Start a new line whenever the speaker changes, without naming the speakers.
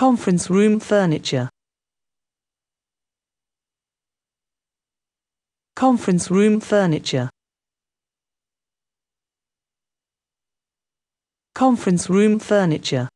conference room furniture conference room furniture conference room furniture